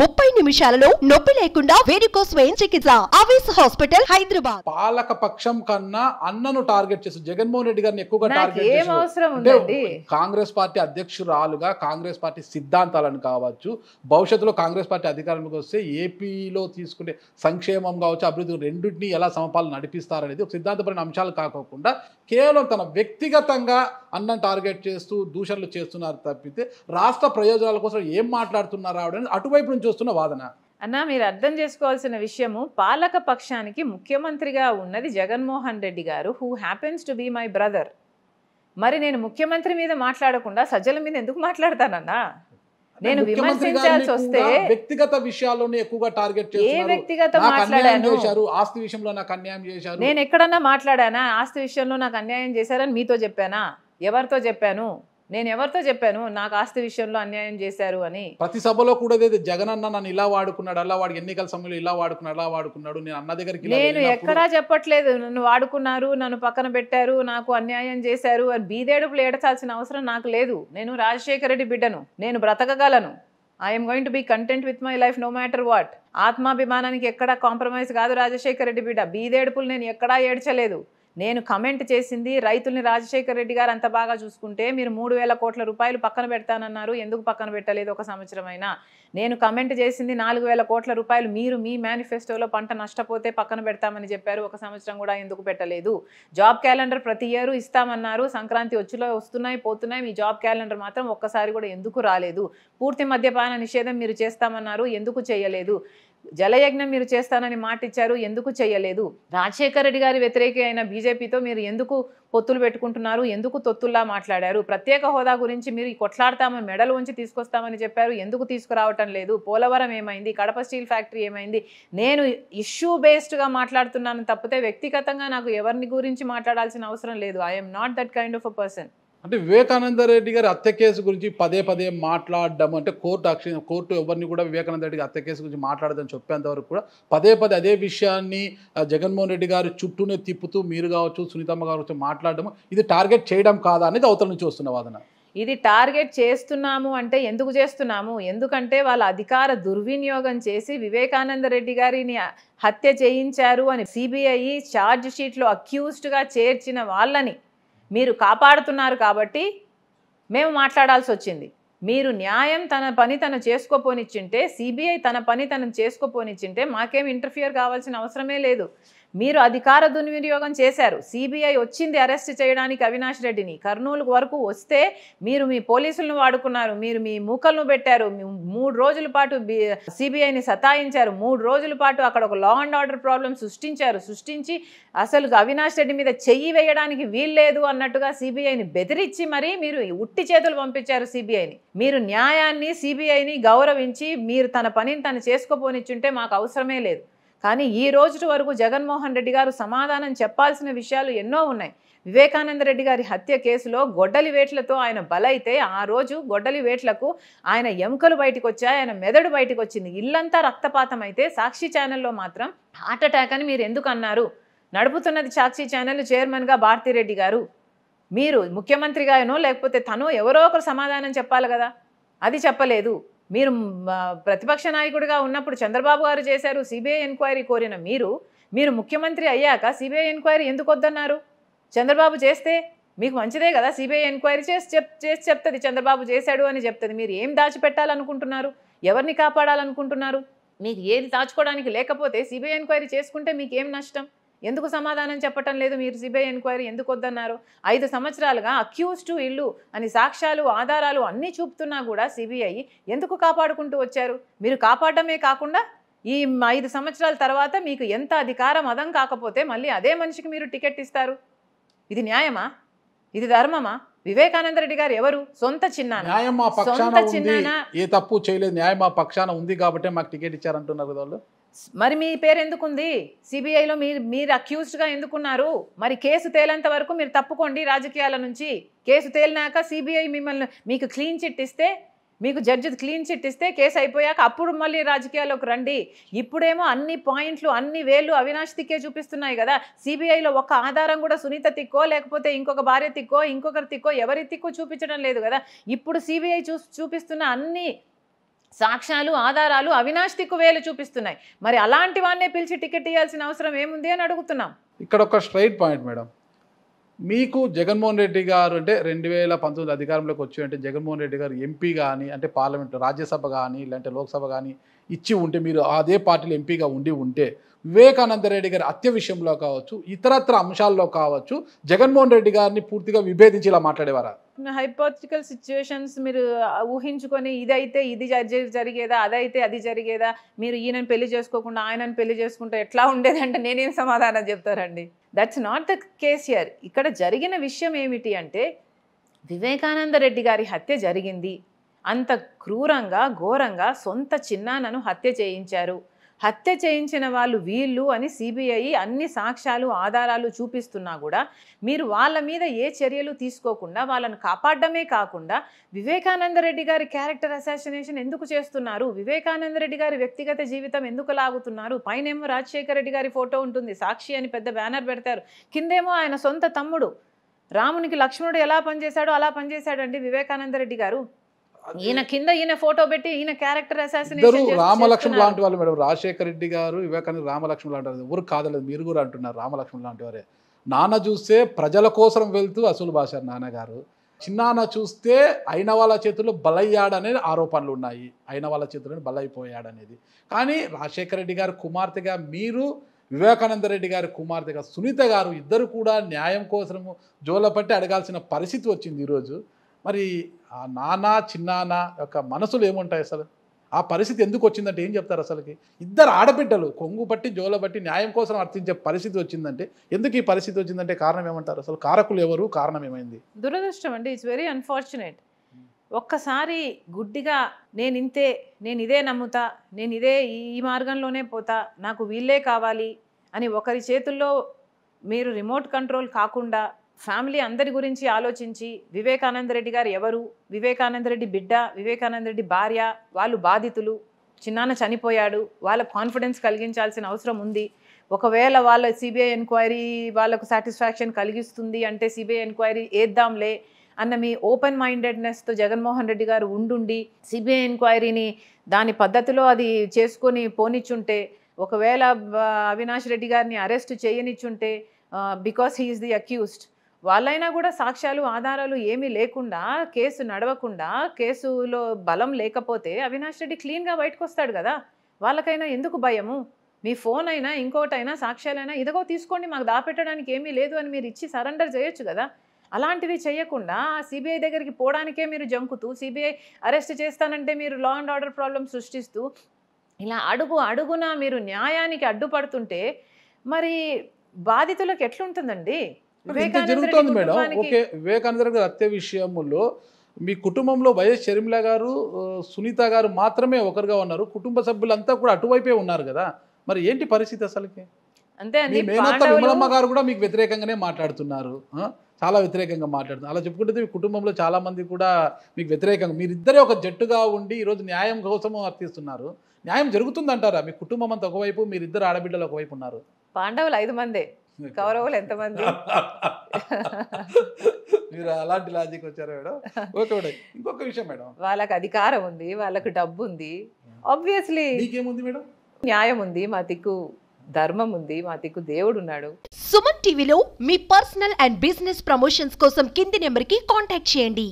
ముప్పై నిమిషాలలో నొప్పి లేకుండా కోసం వెయిన్ చికిత్స హాస్పిటల్ హైదరాబాద్ పాలక పక్షం కన్నా అన్నను టార్గెట్ చేసి జగన్మోహన్ రెడ్డి గారిని ఎక్కువగా టార్గెట్ కాంగ్రెస్ పార్టీ అధ్యక్షురాలుగా కాంగ్రెస్ పార్టీ సిద్ధాంతాలను కావచ్చు భవిష్యత్తులో కాంగ్రెస్ పార్టీ అధికారంలోకి వస్తే ఏపీలో తీసుకునే సంక్షేమం కావచ్చు అభివృద్ధి రెండింటినీ ఎలా సమపాలు నడిపిస్తారనేది సిద్ధాంతపరమైన అంశాలు కాకుండా కేవలం తన వ్యక్తిగతంగా అన్నం టార్గెట్ చేస్తూ దూషణలు చేస్తున్నారు తప్పితే రాష్ట్ర ప్రయోజనాల కోసం ఏం మాట్లాడుతున్నారు ఆవిడని అటువైపు నుంచి వస్తున్న వాదన అన్న మీరు అర్థం చేసుకోవాల్సిన విషయము పాలక పక్షానికి ముఖ్యమంత్రిగా ఉన్నది జగన్మోహన్ రెడ్డి గారు who happens to be my brother మరి నేను ముఖ్యమంత్రి మీద మాట్లాడకుండా సజ్జల మీద ఎందుకు మాట్లాడతానన్నా నేను విమర్శించాల్సి వస్తే వ్యక్తిగత విషయాల్లోనే ఎక్కువగా టార్గెట్ ఏ వ్యక్తిగత మాట్లాడాను ఆస్తి విషయంలో నాకు అన్యాయం చేశారు నేను ఎక్కడన్నా మాట్లాడానా ఆస్తి విషయంలో నాకు అన్యాయం చేశారని మీతో చెప్పానా ఎవరితో చెప్పాను నేను ఎవరితో చెప్పాను నాకు ఆస్తి విషయంలో అన్యాయం చేశారు అని ప్రతి సభలో కూడా జగన్ అన్న నన్ను ఇలా వాడుకున్నాడు అలా వాడు ఎన్నికల సమయంలో ఇలా వాడుకున్నాడు అలా వాడుకున్నాడు నేను అన్న దగ్గరికి నేను ఎక్కడా చెప్పట్లేదు నన్ను వాడుకున్నారు నన్ను పక్కన పెట్టారు నాకు అన్యాయం చేశారు అని బీదేడుపులు ఏడచాల్సిన అవసరం నాకు లేదు నేను రాజశేఖర రెడ్డి బిడ్డను నేను బ్రతకగలను I'm going to be content with my life no matter what ఆత్మాభిమానానికి ఎక్కడా కాంప్రమైజ్ కాదు రాజశేఖర రెడ్డి బిడ్డ బీదేడుపులు నేను ఎక్కడా ఏడ్చలేదు నేను కమెంట్ చేసింది రైతుల్ని రాజశేఖర రెడ్డి గారు అంత బాగా చూసుకుంటే మీరు మూడు వేల కోట్ల రూపాయలు పక్కన పెడతానన్నారు ఎందుకు పక్కన పెట్టలేదు ఒక సంవత్సరమైనా నేను కమెంట్ చేసింది నాలుగు వేల కోట్ల రూపాయలు మీరు మీ మేనిఫెస్టోలో పంట నష్టపోతే పక్కన పెడతామని చెప్పారు ఒక సంవత్సరం కూడా ఎందుకు పెట్టలేదు జాబ్ క్యాలెండర్ ప్రతి ఇయర్ ఇస్తామన్నారు సంక్రాంతి వచ్చిలో వస్తున్నాయి పోతున్నాయి మీ జాబ్ క్యాలెండర్ మాత్రం ఒక్కసారి కూడా ఎందుకు రాలేదు పూర్తి మద్యపాన నిషేధం మీరు చేస్తామన్నారు ఎందుకు చేయలేదు జలయజ్ఞం మీరు చేస్తానని మాట ఇచ్చారు ఎందుకు చేయలేదు రాజశేఖర రెడ్డి గారి వ్యతిరేకి అయిన బీజేపీతో మీరు ఎందుకు పొత్తులు పెట్టుకుంటున్నారు ఎందుకు తొత్తుల్లా మాట్లాడారు ప్రత్యేక హోదా గురించి మీరు కొట్లాడతామని మెడలు ఉంచి తీసుకొస్తామని చెప్పారు ఎందుకు తీసుకురావటం లేదు పోలవరం ఏమైంది కడప స్టీల్ ఫ్యాక్టరీ ఏమైంది నేను ఇష్యూ బేస్డ్గా మాట్లాడుతున్నాను తప్పితే వ్యక్తిగతంగా నాకు ఎవరిని గురించి మాట్లాడాల్సిన అవసరం లేదు I'm not that kind of a person అంటే వివేకానంద రెడ్డి గారి హత్య కేసు గురించి పదే పదే మాట్లాడడం అంటే కోర్టు అక్ష కోర్టు ఎవరిని కూడా వివేకానంద రెడ్డి హత్య కేసు గురించి మాట్లాడదని చెప్పేంత వరకు కూడా పదే పదే అదే విషయాన్ని జగన్మోహన్ రెడ్డి గారు చుట్టూనే తిప్పుతూ మీరు కావచ్చు సునీతమ్మ గారు వచ్చి ఇది టార్గెట్ చేయడం కాదా అనేది అవతల నుంచి వస్తున్న వాదన ఇది టార్గెట్ చేస్తున్నాము అంటే ఎందుకు చేస్తున్నాము ఎందుకంటే వాళ్ళ అధికార దుర్వినియోగం చేసి వివేకానంద రెడ్డి గారిని హత్య చేయించారు అని సిబిఐ ఛార్జ్ షీట్లో అక్యూజ్డ్గా చేర్చిన వాళ్ళని మీరు కాపాడుతున్నారు కాబట్టి మేము మాట్లాడాల్సి వచ్చింది మీరు న్యాయం తన పని తను చేసుకోపోనిచ్చింటే సిబిఐ తన పని తను చేసుకోపోనిచ్చింటే మాకేం ఇంటర్ఫియర్ కావాల్సిన అవసరమే లేదు మీరు అధికార దుర్వినియోగం చేశారు సిబిఐ వచ్చింది అరెస్ట్ చేయడానికి అవినాష్ రెడ్డిని కర్నూలు వరకు వస్తే మీరు మీ పోలీసులను వాడుకున్నారు మీరు మీ మూకలను పెట్టారు మూడు రోజుల పాటు సిబిఐని సతాయించారు మూడు రోజుల పాటు అక్కడ ఒక లా అండ్ ఆర్డర్ ప్రాబ్లం సృష్టించారు సృష్టించి అసలు అవినాష్ రెడ్డి మీద చెయ్యి వేయడానికి వీల్లేదు అన్నట్టుగా సిబిఐని బెదిరించి మరీ మీరు ఉట్టి చేతులు పంపించారు సిబిఐని మీరు న్యాయాన్ని సిబిఐని గౌరవించి మీరు తన పనిని తను చేసుకోపోనిచ్చుంటే మాకు అవసరమే లేదు కానీ ఈ రోజు వరకు జగన్మోహన్ రెడ్డి గారు సమాధానం చెప్పాల్సిన విషయాలు ఎన్నో ఉన్నాయి వివేకానంద రెడ్డి గారి హత్య కేసులో గొడ్డలి వేట్లతో ఆయన బలైతే ఆ రోజు గొడ్డలి వేట్లకు ఆయన ఎముకలు బయటకు వచ్చాయి ఆయన మెదడు బయటకు వచ్చింది ఇల్లంతా రక్తపాతం అయితే సాక్షి ఛానల్లో మాత్రం హార్ట్ అటాక్ అని మీరు ఎందుకు అన్నారు నడుపుతున్నది సాక్షి ఛానల్ చైర్మన్గా భారతిరెడ్డి గారు మీరు ముఖ్యమంత్రిగానో లేకపోతే తను ఎవరో ఒకరు సమాధానం చెప్పాలి కదా అది చెప్పలేదు మీరు ప్రతిపక్ష నాయకుడిగా ఉన్నప్పుడు చంద్రబాబు గారు చేశారు సిబిఐ ఎన్క్వైరీ కోరిన మీరు మీరు ముఖ్యమంత్రి అయ్యాక సిబిఐ ఎన్క్వైరీ ఎందుకు వద్దన్నారు చంద్రబాబు చేస్తే మీకు మంచిదే కదా సిబిఐ ఎన్క్వైరీ చేసి చెప్ చేసి చెప్తుంది చంద్రబాబు చేశాడు అని చెప్తుంది మీరు ఏం దాచిపెట్టాలనుకుంటున్నారు ఎవరిని కాపాడాలనుకుంటున్నారు మీకు ఏది దాచుకోవడానికి లేకపోతే సిబిఐ ఎన్క్వైరీ చేసుకుంటే మీకు ఏం నష్టం ఎందుకు సమాధానం చెప్పటం లేదు మీరు సిబిఐ ఎంక్వైరీ ఎందుకు వద్దన్నారు ఐదు సంవత్సరాలుగా అక్యూజ్డ్ ఇల్లు అని సాక్ష్యాలు ఆధారాలు అన్నీ చూపుతున్నా కూడా సిబిఐ ఎందుకు కాపాడుకుంటూ వచ్చారు మీరు కాపాడటమే కాకుండా ఈ ఐదు సంవత్సరాల తర్వాత మీకు ఎంత అధికారం అదం కాకపోతే మళ్ళీ అదే మనిషికి మీరు టికెట్ ఇస్తారు ఇది న్యాయమా ఇది ధర్మమా వివేకానంద రెడ్డి గారు ఎవరు సొంత చిన్న ఏ తప్పు చేయలేదు న్యాయం పక్షాన ఉంది కాబట్టి మాకు టికెట్ ఇచ్చారంటున్నారు కదా వాళ్ళు మరి మీ పేరు ఎందుకుంది సిబిఐలో మీరు మీరు అక్యూజ్డ్గా ఎందుకున్నారు మరి కేసు తేలేంత వరకు మీరు తప్పుకోండి రాజకీయాల నుంచి కేసు తేలినాక సిబిఐ మిమ్మల్ని మీకు క్లీన్ చిట్ ఇస్తే మీకు జడ్జి క్లీన్ చిట్ ఇస్తే కేసు అయిపోయాక అప్పుడు మళ్ళీ రాజకీయాల్లోకి రండి ఇప్పుడేమో అన్ని పాయింట్లు అన్ని వేళ్ళు అవినాష్ తిక్కే చూపిస్తున్నాయి కదా సిబిఐలో ఒక ఆధారం కూడా సునీత తిక్కో లేకపోతే ఇంకొక భార్య తిక్కో ఇంకొకరు తిక్కో ఎవరి తిక్కో చూపించడం లేదు కదా ఇప్పుడు సిబిఐ చూ చూపిస్తున్న అన్ని సాక్ష్యాలు ఆధారాలు అవినాష్ వేలు చూపిస్తున్నాయి మరి అలాంటి వాడినే పిలిచి టికెట్ ఇవ్వాల్సిన అవసరం ఏముంది అని అడుగుతున్నాం ఇక్కడ ఒక స్ట్రైట్ పాయింట్ మేడం మీకు జగన్మోహన్ రెడ్డి గారు అంటే రెండు వేల పంతొమ్మిది అధికారంలోకి వచ్చి అంటే జగన్మోహన్ రెడ్డి గారు ఎంపీ కానీ అంటే పార్లమెంట్ రాజ్యసభ కానీ లేదంటే లోక్సభ కానీ ఇచ్చి ఉంటే మీరు అదే పార్టీలో ఎంపీగా ఉండి ఉంటే వివేకానంద రెడ్డి గారి హత్య విషయంలో కావచ్చు ఇతరత్ర అంశాల్లో కావచ్చు జగన్మోహన్ రెడ్డి గారిని పూర్తిగా విభేదించి ఇలా మాట్లాడేవారా హైపోటికల్ సిచ్యువేషన్స్ మీరు ఊహించుకొని ఇదైతే ఇది జరిగేదా అదైతే అది జరిగేదా మీరు ఈయనని పెళ్లి చేసుకోకుండా ఆయనను పెళ్లి చేసుకుంటే ఎట్లా ఉండేదంటే నేనేం సమాధానం చెప్తారండి దట్స్ నాట్ ద కేసీఆర్ ఇక్కడ జరిగిన విషయం ఏమిటి అంటే వివేకానంద రెడ్డి గారి హత్య జరిగింది అంత క్రూరంగా ఘోరంగా సొంత చిన్నానను హత్య చేయించారు హత్య చేయించిన వాళ్ళు వీళ్ళు అని సిబిఐ అన్ని సాక్ష్యాలు ఆధారాలు చూపిస్తున్నా కూడా మీరు వాళ్ళ మీద ఏ చర్యలు తీసుకోకుండా వాళ్ళను కాపాడడమే కాకుండా వివేకానంద రెడ్డి గారి క్యారెక్టర్ అసాసినేషన్ ఎందుకు చేస్తున్నారు వివేకానంద రెడ్డి గారి వ్యక్తిగత జీవితం ఎందుకు లాగుతున్నారు పైనేమో రాజశేఖర రెడ్డి గారి ఫోటో ఉంటుంది సాక్షి అని పెద్ద బ్యానర్ పెడతారు కిందేమో ఆయన సొంత తమ్ముడు రామునికి లక్ష్మణుడు ఎలా పనిచేశాడో అలా పనిచేశాడండి వివేకానంద రెడ్డి గారు ఈయన కింద ఈయన ఫోటో పెట్టి ఈయన క్యారెక్టర్ అసాసినేషన్ రామలక్ష్మణ్ లాంటి వాళ్ళు మేడం రాజశేఖర రెడ్డి గారు వివేకానంద రామలక్ష్మణ్ లాంటి వాళ్ళు ఎవరు కాదలేదు మీరు కూడా అంటున్నారు రామలక్ష్మణ్ లాంటి వారే నాన్న చూస్తే ప్రజల కోసం వెళ్తూ అసలు భాషారు నాన్నగారు చిన్నాన్న చూస్తే అయిన వాళ్ళ చేతుల్లో బలయ్యాడనే ఆరోపణలు ఉన్నాయి అయిన వాళ్ళ చేతుల్లో బలైపోయాడనేది కానీ రాజశేఖర రెడ్డి గారు కుమార్తెగా మీరు వివేకానంద రెడ్డి గారి కుమార్తెగా సునీత గారు ఇద్దరు కూడా న్యాయం కోసము జోలపట్టి అడగాల్సిన పరిస్థితి వచ్చింది ఈరోజు మరి ఆ నాన్న చిన్నాన్న యొక్క మనసులు ఏముంటాయి అసలు ఆ పరిస్థితి ఎందుకు వచ్చిందంటే ఏం చెప్తారు అసలుకి ఇద్దరు ఆడబిడ్డలు కొంగు బట్టి జోల బట్టి న్యాయం కోసం అర్థించే పరిస్థితి వచ్చిందంటే ఎందుకు ఈ పరిస్థితి వచ్చిందంటే కారణం ఏమంటారు అసలు కారకులు ఎవరు కారణం ఏమైంది దురదృష్టం అండి ఇట్స్ వెరీ అన్ఫార్చునేట్ ఒక్కసారి గుడ్డిగా నేను ఇంతే నేను ఇదే నమ్ముతా నేను ఇదే ఈ మార్గంలోనే పోతా నాకు వీళ్ళే కావాలి అని ఒకరి చేతుల్లో మీరు రిమోట్ కంట్రోల్ కాకుండా ఫ్యామిలీ అందరి గురించి ఆలోచించి వివేకానంద రెడ్డి గారు ఎవరు వివేకానంద రెడ్డి బిడ్డ వివేకానంద రెడ్డి భార్య వాళ్ళు బాధితులు చిన్నాన్న చనిపోయాడు వాళ్ళ కాన్ఫిడెన్స్ కలిగించాల్సిన అవసరం ఉంది ఒకవేళ వాళ్ళ సిబిఐ ఎన్క్వైరీ వాళ్ళకు సాటిస్ఫాక్షన్ కలిగిస్తుంది అంటే సిబిఐ ఎన్క్వైరీ ఏద్దాంలే అన్న మీ ఓపెన్ మైండెడ్నెస్తో జగన్మోహన్ రెడ్డి గారు ఉండుండి సిబిఐ ఎన్క్వైరీని దాని పద్ధతిలో అది చేసుకొని పోనిచ్చుంటే ఒకవేళ అవినాష్ రెడ్డి గారిని అరెస్ట్ చేయనిచ్చుంటే బికాస్ హీ ది అక్యూస్డ్ వాళ్ళైనా కూడా సాక్ష్యాలు ఆధారాలు ఏమీ లేకుండా కేసు నడవకుండా కేసులో బలం లేకపోతే అవినాష్ రెడ్డి క్లీన్గా బయటకు వస్తాడు కదా వాళ్ళకైనా ఎందుకు భయము మీ ఫోన్ అయినా ఇంకోటైనా సాక్ష్యాలైనా ఇదిగో తీసుకోండి మాకు దాపెట్టడానికి ఏమీ లేదు అని మీరు ఇచ్చి సరెండర్ చేయొచ్చు కదా అలాంటివి చేయకుండా సిబిఐ దగ్గరికి పోవడానికే మీరు జంకుతూ సిబిఐ అరెస్ట్ చేస్తానంటే మీరు లా అండ్ ఆర్డర్ ప్రాబ్లం సృష్టిస్తూ ఇలా అడుగు అడుగునా మీరు న్యాయానికి అడ్డుపడుతుంటే మరి బాధితులకు ఎట్లుంటుందండి జరుగుతోంది మేడం ఓకే వివేకానంద గారు హత్య విషయంలో మీ కుటుంబంలో వైఎస్ షర్మిల గారు సునీత గారు మాత్రమే ఒకరుగా ఉన్నారు కుటుంబ సభ్యులంతా కూడా అటువైపే ఉన్నారు కదా మరి ఏంటి పరిస్థితి అసలుకి అంతే అండి మేనత్త విమలమ్మ గారు కూడా మీకు వ్యతిరేకంగానే మాట్లాడుతున్నారు చాలా వ్యతిరేకంగా మాట్లాడుతుంది అలా చెప్పుకుంటే మీ కుటుంబంలో చాలా మంది కూడా మీకు వ్యతిరేకంగా మీరిద్దరే ఒక జట్టుగా ఉండి ఈరోజు న్యాయం కోసం అర్థిస్తున్నారు న్యాయం జరుగుతుందంటారా మీ కుటుంబం అంతా ఒకవైపు మీరిద్దరు ఆడబిడ్డలు ఒకవైపు ఉన్నారు పాండవులు ఐదు మందే కౌరవులు ఎంతమంది మీరు అలాంటి లాజిక్ వచ్చారు మేడం ఓకే ఇంకొక విషయం మేడం వాళ్ళకి అధికారం ఉంది వాళ్ళకు డబ్బు ఉంది ఆబ్వియస్లీ మేడం న్యాయం ఉంది మా దిక్కు ధర్మం ఉంది మా దిక్కు దేవుడు ఉన్నాడు సుమన్ టీవీలో మీ పర్సనల్ అండ్ బిజినెస్ ప్రమోషన్స్ కోసం కింది నెంబర్ కి కాంటాక్ట్ చేయండి